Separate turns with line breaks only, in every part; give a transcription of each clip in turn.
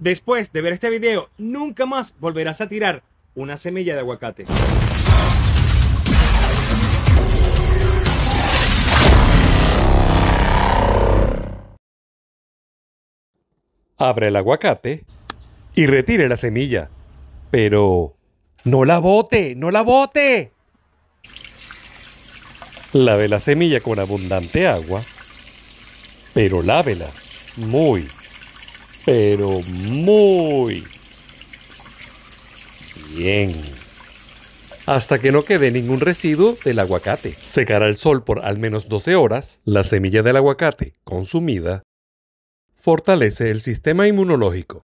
Después de ver este video, nunca más volverás a tirar una semilla de aguacate.
Abre el aguacate y retire la semilla. Pero... ¡No la bote! ¡No la bote! Lave la semilla con abundante agua, pero lávela muy pero muy bien. Hasta que no quede ningún residuo del aguacate. Secará al sol por al menos 12 horas. La semilla del aguacate, consumida, fortalece el sistema inmunológico.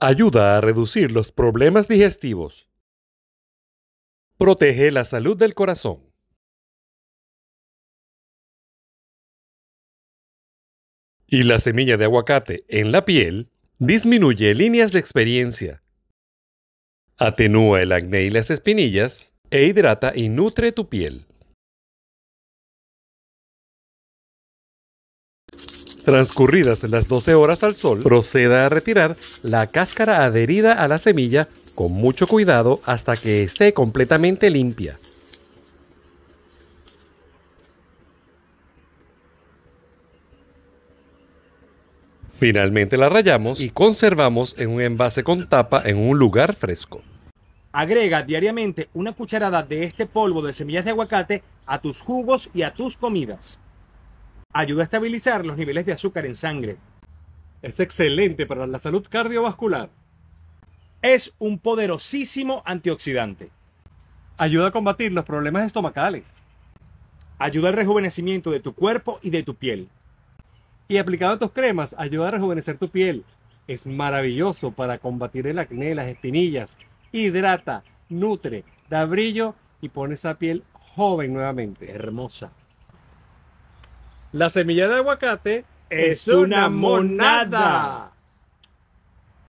Ayuda a reducir los problemas digestivos.
Protege la salud del corazón. y la semilla de aguacate en la piel, disminuye líneas de experiencia,
atenúa el acné y las espinillas, e hidrata y nutre tu piel. Transcurridas las 12 horas al sol, proceda a retirar la cáscara adherida a la semilla con mucho cuidado hasta que esté completamente limpia. Finalmente la rayamos y conservamos en un envase con tapa en un lugar fresco.
Agrega diariamente una cucharada de este polvo de semillas de aguacate a tus jugos y a tus comidas. Ayuda a estabilizar los niveles de azúcar en sangre. Es excelente para la salud cardiovascular. Es un poderosísimo
antioxidante. Ayuda a combatir los problemas estomacales. Ayuda al rejuvenecimiento de tu cuerpo y de tu piel. Y aplicado a tus cremas, ayuda a rejuvenecer tu piel. Es maravilloso para combatir el acné, las espinillas. Hidrata, nutre, da brillo y pone esa piel joven nuevamente. Hermosa. La semilla de aguacate es, una monada.